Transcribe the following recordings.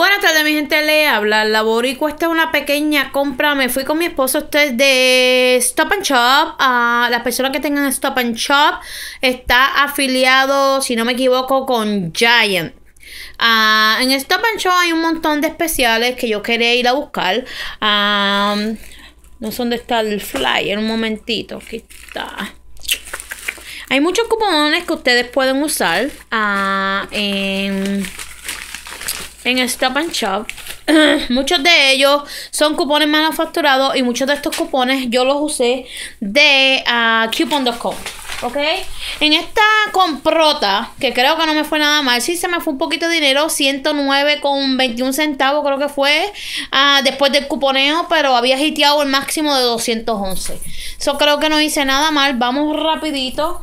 Buenas tardes, mi gente. Le habla la Boricua. Esta es una pequeña compra. Me fui con mi esposo. Ustedes de Stop and Shop. Ah, las personas que tengan Stop and Shop está afiliado, si no me equivoco, con Giant. Ah, en Stop and Shop hay un montón de especiales que yo quería ir a buscar. Ah, no sé dónde está el flyer. Un momentito. Aquí está. Hay muchos cupones que ustedes pueden usar en en Stop and muchos de ellos son cupones manufacturados y muchos de estos cupones yo los usé de cupon.com ah, coupon.com. ¿Ok? En esta comprota, que creo que no me fue nada mal, sí se me fue un poquito de dinero, 109,21 centavos creo que fue ah, después del cuponeo, pero había hiteado el máximo de 211. Eso creo que no hice nada mal. Vamos rapidito.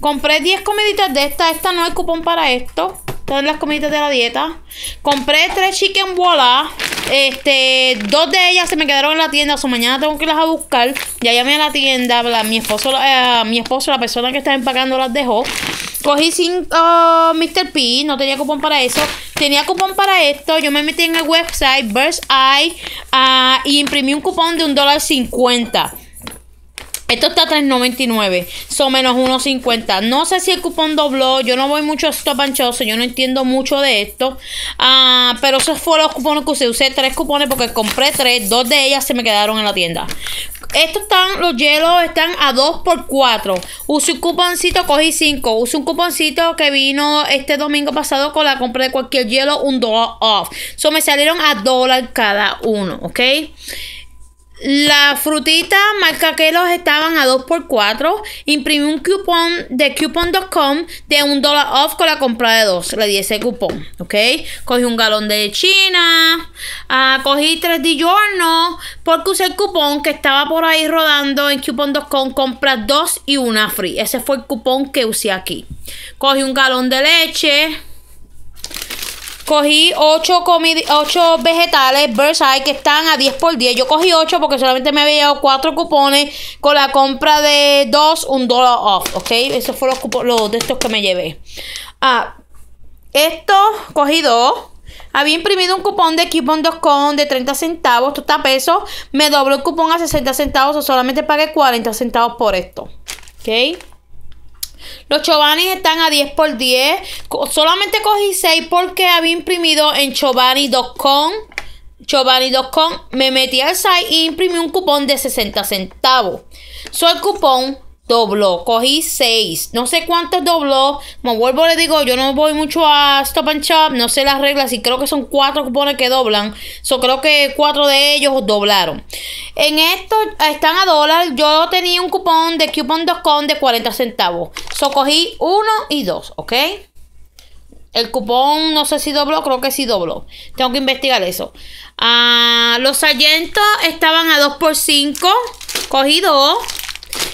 Compré 10 comiditas de esta. Esta no hay cupón para esto. De las comidas de la dieta. Compré tres chicken bolas. Este, dos de ellas se me quedaron en la tienda. O sea, mañana tengo que irlas a buscar. Ya llamé a la tienda. mi, esposo, eh, mi esposo, la persona que está empacando, las dejó. Cogí sin ah, Mr. P, no tenía cupón para eso. Tenía cupón para esto. Yo me metí en el website Burst Eye ah, y imprimí un cupón de $1.50 dólar esto está a $3.99. Son menos 1.50. No sé si el cupón dobló. Yo no voy mucho a Stop and yo no entiendo mucho de esto. Ah, pero esos fueron los cupones que usé. Usé tres cupones porque compré tres. Dos de ellas se me quedaron en la tienda. Estos están, los hielos están a 2 por 4 Usé un cuponcito, cogí 5. Usé un cuponcito que vino este domingo pasado con la compra de cualquier hielo, un dollar off. Son me salieron a dólar cada uno, ¿ok? La frutita marca que los estaban a 2x4. Imprimí un cupón de coupon.com de un dólar off con la compra de dos. Le di ese cupón, ¿ok? Cogí un galón de China. Uh, cogí tres DiGiorno porque usé el cupón que estaba por ahí rodando en coupon.com. Compras dos y una free. Ese fue el cupón que usé aquí. Cogí un galón de leche. Cogí 8, vegetales Versailles que están a 10 por 10. Yo cogí 8 porque solamente me había llevado 4 cupones con la compra de 2, un dólar off, ¿ok? Esos fueron los, los de estos que me llevé. Ah, esto cogí 2. Había imprimido un cupón de Con de 30 centavos, total pesos. Me dobló el cupón a 60 centavos o solamente pagué 40 centavos por esto. ¿Ok? Los Chovanis están a 10 por 10. Solamente cogí 6 porque había imprimido en Chobani.com. Chobani.com me metí al site y imprimí un cupón de 60 centavos. Soy el cupón dobló, cogí 6, no sé cuántos dobló, me vuelvo le digo, yo no voy mucho a Stop and Shop, no sé las reglas y creo que son 4 cupones que doblan, so creo que cuatro de ellos doblaron. En esto están a dólar, yo tenía un cupón de coupon.com de 40 centavos, so cogí 1 y 2, ¿ok? El cupón no sé si dobló, creo que sí dobló. Tengo que investigar eso. Ah, los sargentos estaban a 2 por 5. Cogí 2.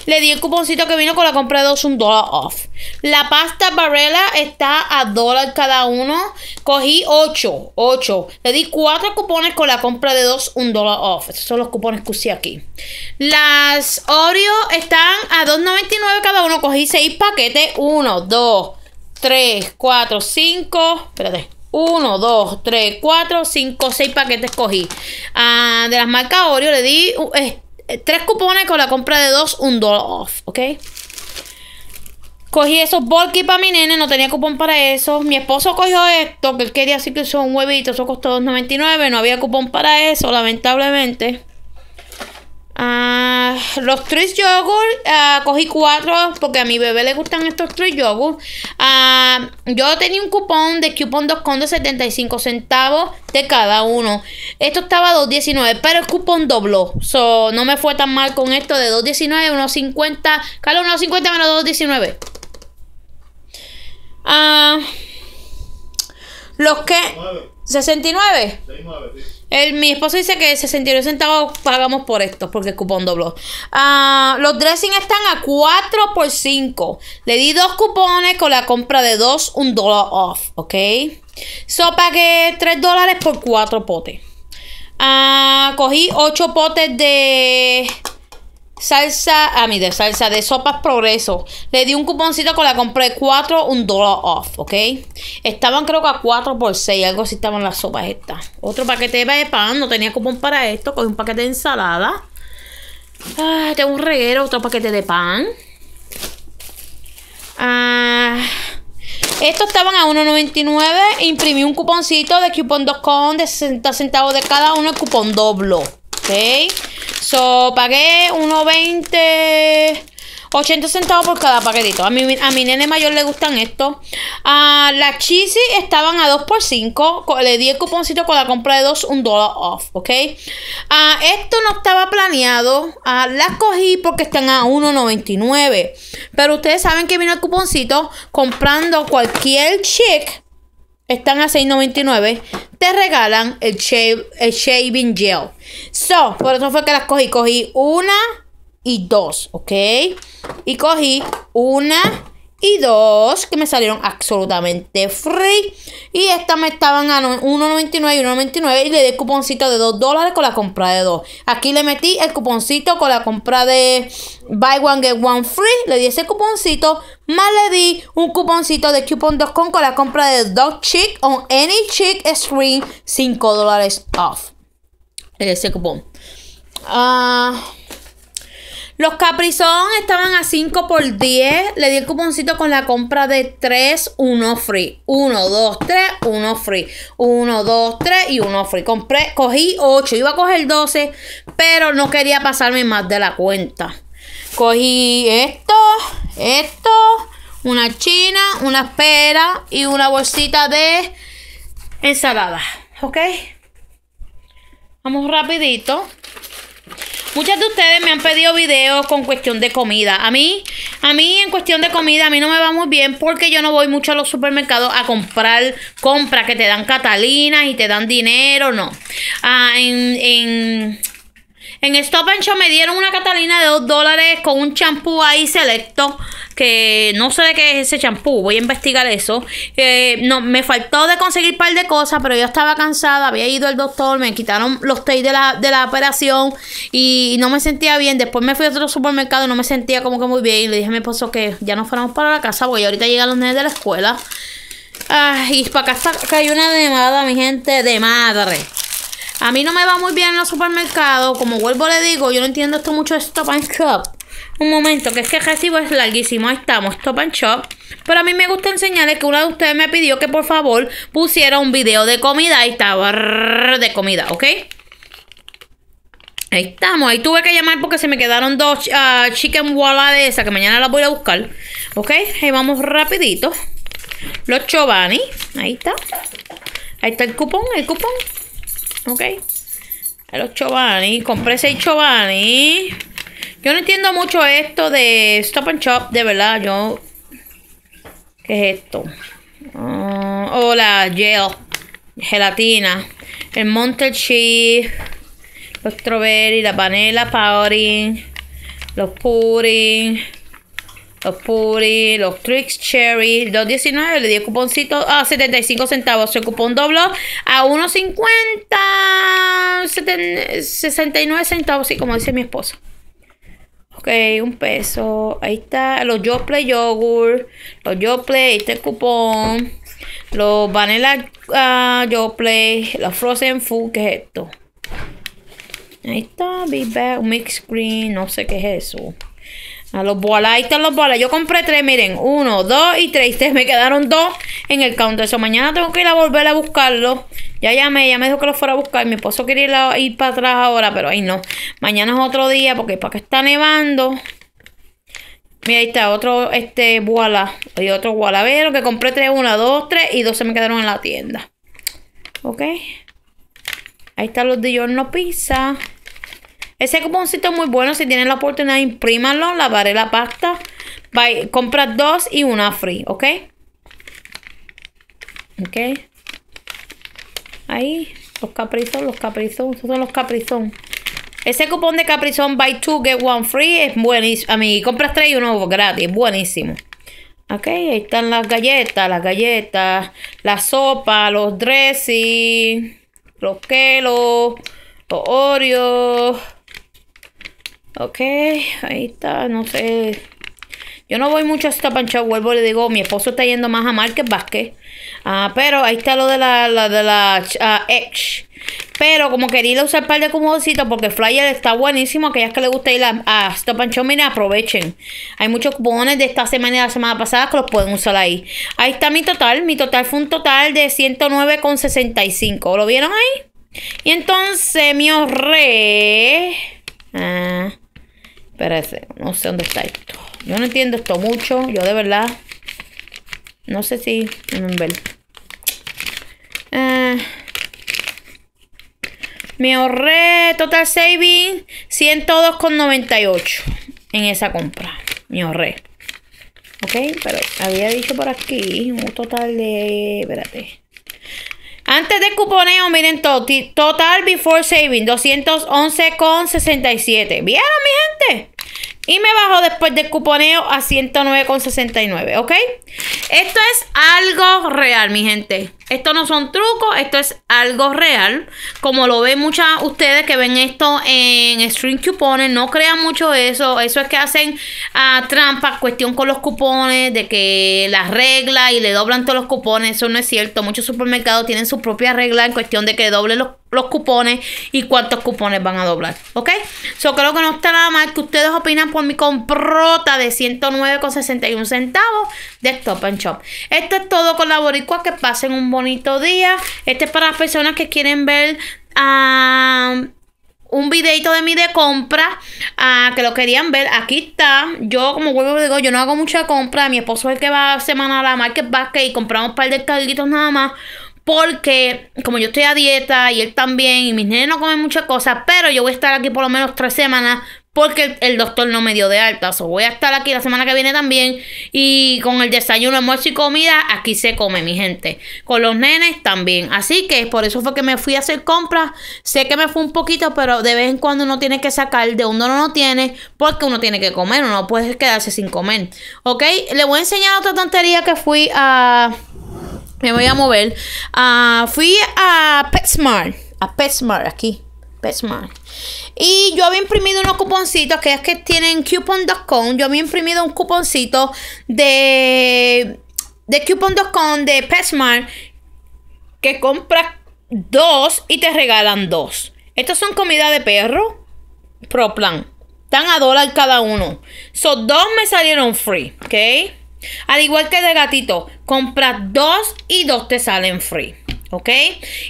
Le di el cuponcito que vino con la compra de dos, un dólar off. La pasta Varela está a dólar cada uno. Cogí 8, 8. Le di 4 cupones con la compra de 2 un dólar off. Estos son los cupones que usé aquí. Las Oreo están a 2.99 cada uno. Cogí 6 paquetes. 1, 2, 3, 4, 5. Espérate. 1, 2, 3, 4, 5, 6 paquetes cogí. Ah, de las marcas Oreo le di eh, eh, tres cupones con la compra de dos, un dólar off, ¿ok? Cogí esos bulky para mi nene, no tenía cupón para eso. Mi esposo cogió esto, que él quería así que son huevitos, eso costó $2.99, no había cupón para eso, lamentablemente. Ah, los tres yogur, ah, cogí cuatro porque a mi bebé le gustan estos tres yogur. Ah, yo tenía un cupón de cupón 2 con de 75 centavos de cada uno. Esto estaba 2.19, pero el cupón dobló. So, no me fue tan mal con esto de 2.19, 1.50. Carlos, 1.50 menos 2.19. Ah... Los que... 69. 69 El, mi esposo dice que 69 centavos pagamos por esto, porque el cupón dobló. Ah, los dressings están a 4 por 5. Le di dos cupones con la compra de dos, un dólar off, ¿ok? So pagué 3 dólares por 4 potes. Ah, cogí 8 potes de salsa, a mí de salsa de sopas progreso. Le di un cuponcito con la compré 4, un dólar off, ¿ok? Estaban creo que a 4 por 6, algo así estaban las sopas estas. Otro paquete de pan, no tenía cupón para esto, cogí un paquete de ensalada. Ah, tengo un reguero, otro paquete de pan. Ah, estos estaban a 1.99. Imprimí un cuponcito de cupón con de 60 centavos de cada uno, el cupón doblo. So, pagué 1.20... 80 centavos por cada paquetito. A mi, a mi nene mayor le gustan estos. Ah, las cheesy estaban a 2 x 5. Le di el cuponcito con la compra de 2, un dólar off, ¿ok? Ah, esto no estaba planeado. Ah, las cogí porque están a 1.99. Pero ustedes saben que vino el cuponcito comprando cualquier chick están a $6.99, te regalan el, shaving gel. So, por eso fue que las cogí. Cogí una y dos, ¿ok? Y cogí una y dos que me salieron absolutamente free. Y estas me estaban a 1.99 y 1.99 y le di el cuponcito de 2 dólares con la compra de dos Aquí le metí el cuponcito con la compra de Buy One Get One Free. Le di ese cuponcito. Más le di un cuponcito de dos con la compra de Dog Chick on any chick screen 5 dólares off. Ese cupón. Ah... Los Caprizón estaban a 5 por 10. Le di el cuponcito con la compra de 3, 1 free. 1, 2, 3, 1 free. 1, 2, 3 y 1 free. Compré, cogí 8, iba a coger 12, pero no quería pasarme más de la cuenta. Cogí esto, esto, una china, una pera y una bolsita de ensalada. ¿Ok? Vamos rapidito. Muchas de ustedes me han pedido videos con cuestión de comida. A mí, a mí en cuestión de comida, a mí no me va muy bien porque yo no voy mucho a los supermercados a comprar compras que te dan catalinas y te dan dinero, no. Ah, en, en en Stop and me dieron una Catalina de 2 dólares con un champú ahí selecto. Que no sé de qué es ese champú. Voy a investigar eso. Eh, no, me faltó de conseguir un par de cosas, pero yo estaba cansada. Había ido al doctor, me quitaron los test de la, de la operación y no me sentía bien. Después me fui a otro supermercado y no me sentía como que muy bien. Y le dije a mi esposo que ya nos fuéramos para la casa porque ahorita llegan los nenes de la escuela. Ay, y para acá, está, cayó hay una demanda, mi gente, de madre. A mí no me va muy bien en los supermercados. Como vuelvo le digo, yo no entiendo esto mucho de Stop and Shop. Un momento, que es que el recibo es larguísimo. Ahí estamos, Stop and Shop. Pero a mí me gusta enseñarles que una de ustedes me pidió que por favor pusiera un video de comida. Ahí estaba, de comida, ¿ok? Ahí estamos. Ahí tuve que llamar porque se me quedaron dos ah, chicken walla de esa que mañana las voy a buscar. ¿Ok? Ahí vamos rapidito. Los Chobani. Ahí está. Ahí está el cupón, el cupón. ¿Ok? A los Chobani. Compré seis Chobani. Yo no entiendo mucho esto de Stop and Shop, de verdad. Yo. ¿Qué es esto? Ah, hola, gel. Gelatina. El Monte Los strawberry, la panela, powering Los pudding los Puri, los Tricks Cherry, 2.19, le di cuponcito ah, a 75 centavos. El cupón dobló a 1.50, 69 centavos, así como dice mi esposa. Ok, un peso. Ahí está. Los Yoplay Yogurt. Los Yoplay, este cupón. Los Vanilla uh, ah, Yoplay. Los Frozen Food, ¿qué es esto? Ahí está, Big Bag, Mix Green, no sé qué es eso. A los bolas, ahí están los bolas. Yo compré tres, miren, uno, dos y tres. Ustedes me quedaron dos en el counter. Eso mañana tengo que ir a volver a buscarlo. Ya llamé, ya me dijo que lo fuera a buscar. Mi esposo quiere ir, para atrás ahora, pero ahí no. Mañana es otro día porque para que está nevando. Mira, ahí está otro, este, bola. Y otro ver, lo que compré tres, una, dos, tres y dos se me quedaron en la tienda. ¿Ok? Ahí están los de Yorno ese cuponcito es muy bueno. Si tienen la oportunidad, imprímanlo. Lavaré la pasta. Compras Compra dos y una free, ¿ok? Ok. Ahí. Los caprizón, los caprizón. Esos son los caprizón. Ese cupón de caprizón buy two, get one free es buenísimo. A mí, compras tres y uno gratis. Buenísimo. Ok, ahí están las galletas, las galletas, la sopa, los dressy, los kelos, los oreos. Ok, ahí está, no sé. Yo no voy mucho a esta pancha, vuelvo le digo, mi esposo está yendo más a Market Vázquez. Ah, pero ahí está lo de la, de la ah, Edge. Pero como quería usar un par de cupones porque Flyer está buenísimo, aquellas que les gusta ir a, Stop and Shop, miren, aprovechen. Hay muchos cupones de esta semana y la semana pasada que los pueden usar ahí. Ahí está mi total, mi total fue un total de 109,65. ¿Lo vieron ahí? Y entonces mi re. Ah, no sé dónde está esto. Yo no entiendo esto mucho. Yo de verdad. No sé si. me eh, ahorré total saving 102,98 en esa compra. Me ahorré. Ok, pero había dicho por aquí un total de. Espérate. Antes de cuponeo, miren, total before saving, 211,67. ¿Vieron, mi gente? Y me bajó después del cuponeo a 109,69, ¿ok? Esto es algo real, mi gente. Esto no son trucos, esto es algo real. Como lo ven muchas ustedes que ven esto en stream cupones, no crean mucho eso. Eso es que hacen ah, trampas, cuestión con los cupones, de que las reglas y le doblan todos los cupones. Eso no es cierto. Muchos supermercados tienen su propia regla en cuestión de que doblen los, cupones y cuántos cupones van a doblar. ¿Ok? Yo creo que no está nada mal que ustedes opinan por mi comprota de 109,61 centavos de Stop and Shop. Esto es todo con la boricua. Que pasen un buen bonito día. Este es para las personas que quieren ver ah, un videito de mí de compra, ah, que lo querían ver. Aquí está. Yo, como vuelvo digo, yo no hago mucha compra. Mi esposo es el que va a semana a la Market Basket y compramos un par de carguitos nada más. Porque como yo estoy a dieta y él también y mis nenes no comen muchas cosas, pero yo voy a estar aquí por lo menos tres semanas porque el doctor no me dio de alta. So, voy a estar aquí la semana que viene también. Y con el desayuno, almuerzo y comida, aquí se come, mi gente. Con los nenes también. Así que por eso fue que me fui a hacer compras. Sé que me fue un poquito, pero de vez en cuando uno tiene que sacar de uno no tiene, porque uno tiene que comer, uno no puede quedarse sin comer. ¿Ok? Le voy a enseñar otra tontería que fui a. Me voy a mover. Ah, fui a PetSmart. A PetSmart aquí. Petsmart Y yo había imprimido unos cuponcitos, que es que tienen coupon.com, yo había imprimido un cuponcito de, de coupon.com de Petsmart que compras dos y te regalan dos. Estos son comida de perro, pro plan. Están a dólar cada uno. Son dos me salieron free, ¿ok? Al igual que de gatito, compras dos y dos te salen free. ¿Ok?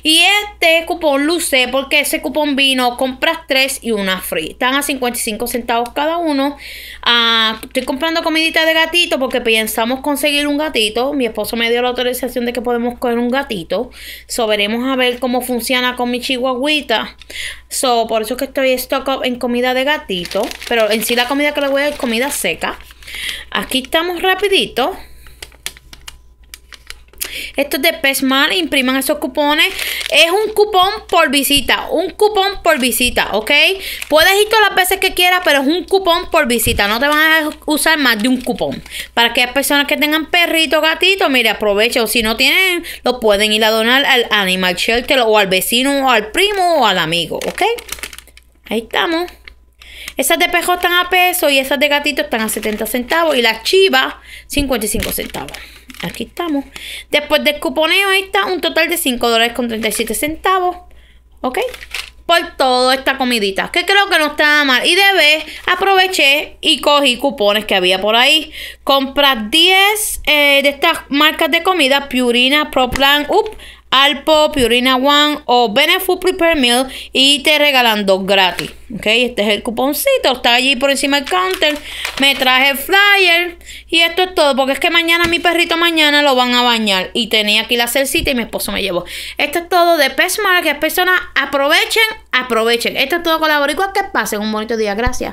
Y este cupón luce porque ese cupón vino, compras tres y una free. Están a 55 centavos cada uno. Ah, estoy comprando comidita de gatito porque pensamos conseguir un gatito. Mi esposo me dio la autorización de que podemos coger un gatito. So, veremos a ver cómo funciona con mi chihuahuita. So, por eso es que estoy stock en comida de gatito. Pero en sí la comida que le voy a dar es comida seca. Aquí estamos rapidito. Estos de Pesman impriman esos cupones. Es un cupón por visita. Un cupón por visita, ¿ok? Puedes ir todas las veces que quieras, pero es un cupón por visita. No te van a usar más de un cupón. Para aquellas personas que tengan perrito, gatito, mire, aprovecha. O si no tienen, lo pueden ir a donar al Animal Shelter o al vecino o al primo o al amigo, ¿ok? Ahí estamos. Esas de pejo están a peso y esas de gatito están a 70 centavos y las chivas 55 centavos. Aquí estamos. Después del cuponeo, ahí está un total de 5 dólares con 37 centavos. ¿Ok? Por toda esta comidita. Que creo que no está mal. Y de vez aproveché y cogí cupones que había por ahí. Compras 10 eh, de estas marcas de comida. Purina, Plan. Up. Alpo, Purina One o Benefit Prepare Meal y te regalan dos gratis. Ok, este es el cuponcito, está allí por encima del counter. Me traje el flyer y esto es todo, porque es que mañana mi perrito mañana lo van a bañar y tenía aquí la cercita y mi esposo me llevó. Esto es todo de Petsmart, que las personas aprovechen, aprovechen. Esto es todo con que pasen un bonito día, gracias.